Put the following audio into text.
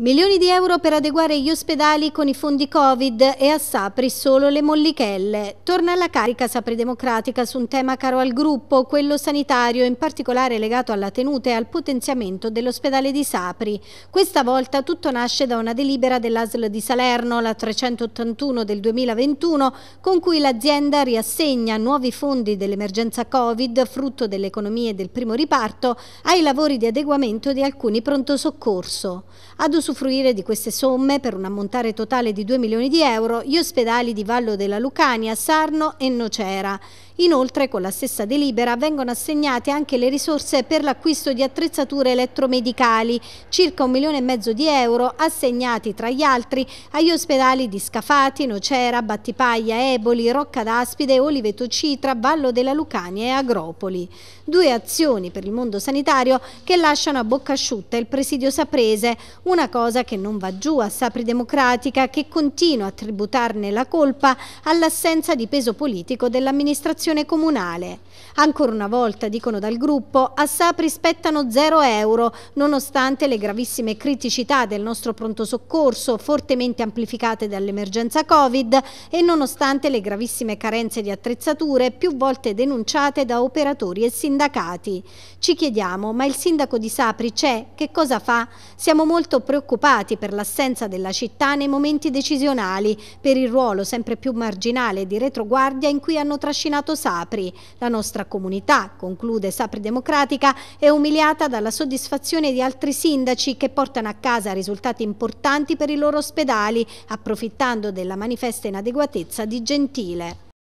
Milioni di euro per adeguare gli ospedali con i fondi Covid e a Sapri solo le mollichelle. Torna alla carica Sapri Democratica su un tema caro al gruppo, quello sanitario, in particolare legato alla tenuta e al potenziamento dell'ospedale di Sapri. Questa volta tutto nasce da una delibera dell'ASL di Salerno, la 381 del 2021, con cui l'azienda riassegna nuovi fondi dell'emergenza Covid, frutto delle economie del primo riparto, ai lavori di adeguamento di alcuni pronto soccorso. Ad usufruire di queste somme per un ammontare totale di 2 milioni di euro gli ospedali di Vallo della Lucania, Sarno e Nocera. Inoltre con la stessa delibera vengono assegnate anche le risorse per l'acquisto di attrezzature elettromedicali, circa un milione e mezzo di euro assegnati tra gli altri agli ospedali di Scafati, Nocera, Battipaglia, Eboli, Rocca d'Aspide, Oliveto Citra, Vallo della Lucania e Agropoli. Due azioni per il mondo sanitario che lasciano a bocca asciutta il presidio saprese, una cosa cosa che non va giù a Sapri Democratica che continua a tributarne la colpa all'assenza di peso politico dell'amministrazione comunale. Ancora una volta, dicono dal gruppo, a Sapri spettano 0 euro, nonostante le gravissime criticità del nostro pronto soccorso, fortemente amplificate dall'emergenza Covid e nonostante le gravissime carenze di attrezzature più volte denunciate da operatori e sindacati. Ci chiediamo, ma il sindaco di Sapri c'è? Che cosa fa? Siamo molto preoccupati preoccupati per l'assenza della città nei momenti decisionali, per il ruolo sempre più marginale di retroguardia in cui hanno trascinato Sapri. La nostra comunità, conclude Sapri Democratica, è umiliata dalla soddisfazione di altri sindaci che portano a casa risultati importanti per i loro ospedali, approfittando della manifesta inadeguatezza di Gentile.